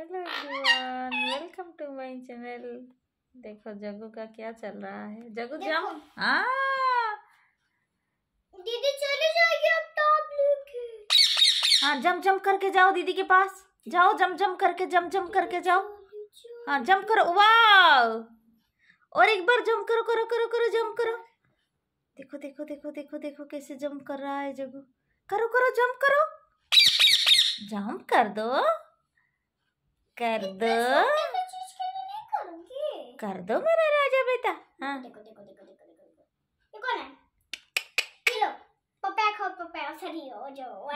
Hello everyone welcome to my channel देखो जगू का क्या चल रहा है जगू जाओ हाँ। दीदी चले जाएगी अब टॉप लेके हाँ जम जम करके जाओ दीदी के पास जाओ जम जम करके जम जम करके जाओ हाँ जम करो वाह और एक बार जम करो करो करो करो जम करो देखो देखो देखो देखो देखो कैसे जम कर रहा है जगू करो करो जम करो जम कर दो कर दो कर दो मेरा राजा बेटा हाँ।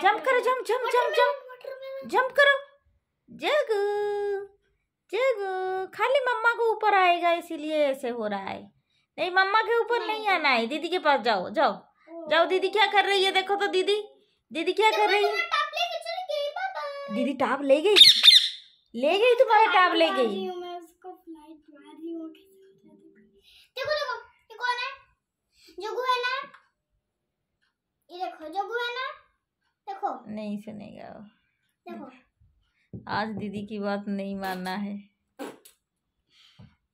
जंप करो जंप जंप जंप जंप जंप करो जगो जगो खाली मम्मा को ऊपर आएगा इसीलिए ऐसे हो रहा है नहीं मम्मा के ऊपर नहीं आना है दीदी के पास जाओ जाओ जाओ दीदी क्या कर रही है देखो तो दीदी दीदी क्या तो कर रही है दीदी टाप ले गई ले गई तुम्हारे टैब ले गई नहीं सुनेगा वो आज दीदी की बात नहीं मानना है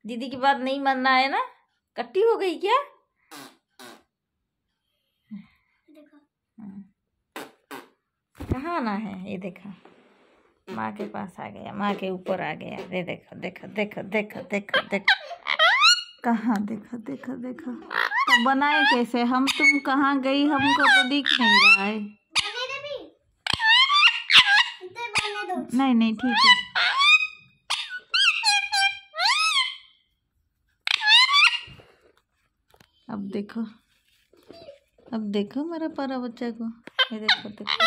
दीदी की बात नहीं मानना है ना कट्टी हो गई क्या हाँ। कहा आना है ये देखा माँ के पास आ गया माँ के ऊपर आ गया दे देखो देखो देखो देखो देखो देखो कहाँ देखो देखो देखो तो बनाए कैसे हम तुम कहाँ गई हमको तो दिख नहीं रहा है नहीं नहीं ठीक है अब देखो अब देखो मेरा पारा बच्चा को ये देखो देखो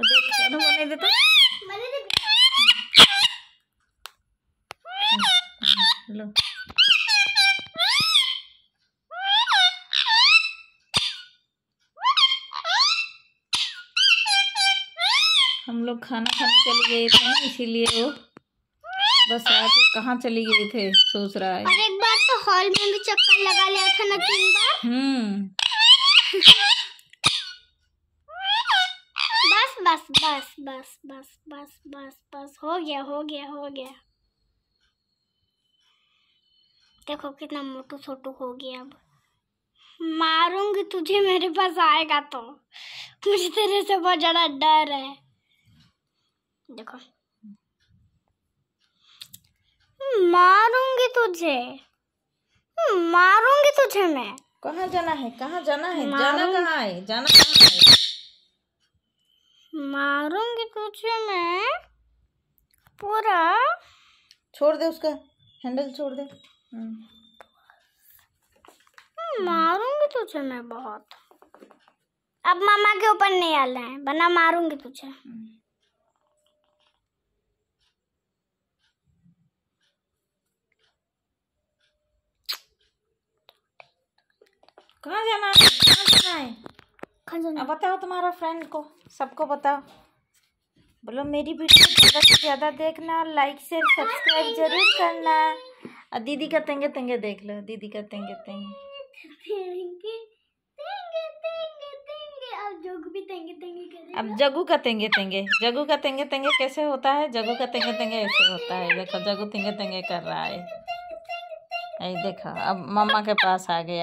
देखो नहीं देता हेलो हम लोग खाना खाने चले गए थे ना इसीलिए वो बस आके कहाँ चले गए थे सोच रहा है और एक बार तो हॉल में भी चक्कर लगा लिया था ना तीन बार हम्म बस बस बस बस बस बस बस हो गया हो गया हो गया देखो कितना मोटू छोटू हो गया अब मारूंगी तुझे मेरे पास आएगा तो मुझे तेरे से बहुत ज़्यादा डर है देखो मारूंगी तुझे मारूंगी तुझे मैं कहाँ जाना है कहाँ जाना है जाना कहाँ है जाना कहाँ है मारूंगी तुझे मैं पूरा छोड़ दे उसका हैंडल छोड़ दे हम्म। मारूंगी तुझे मैं बहुत अब मामा के ऊपर नहीं आ रहे हैं बना मारूंगी तुझे कहाँ जाना है कहाँ जाना है अब बताओ तुम्हारा फ्रेंड को सबको बताओ बोलो मेरी वीडियो ज़्यादा से ज़्यादा देखना लाइक शेयर सब्सक्राइब जरूर करना और दीदी का तेंगे तेंगे देख लो दीदी का तेंगे तेंगे अब जगू का तेंगे तेंगे जगू का तेंगे तेंगे कैसे होता है जगू का तेंगे तेंगे ऐसे होता है देखो जगू तेंगे तेंगे कर रहा है देखो अब मम्मा के पास आ गया